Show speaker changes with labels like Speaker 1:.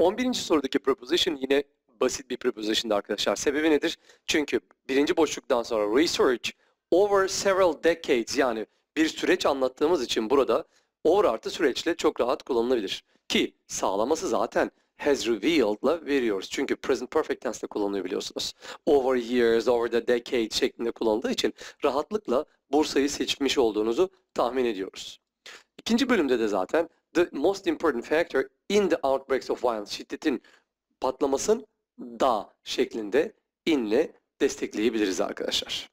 Speaker 1: 11. sorudaki proposition yine basit bir preposition'da arkadaşlar. Sebebi nedir? Çünkü birinci boşluktan sonra research over several decades yani bir süreç anlattığımız için burada over artı süreçle çok rahat kullanılabilir. Ki sağlaması zaten has revealed'la veriyoruz. Çünkü present perfect tense'de kullanılıyor biliyorsunuz. Over years, over the decades şeklinde kullanıldığı için rahatlıkla Bursa'yı seçmiş olduğunuzu tahmin ediyoruz. İkinci bölümde de zaten the most important factor in the outbreaks of violence şiddetin patlamasın da şeklinde inle
Speaker 2: destekleyebiliriz
Speaker 3: arkadaşlar.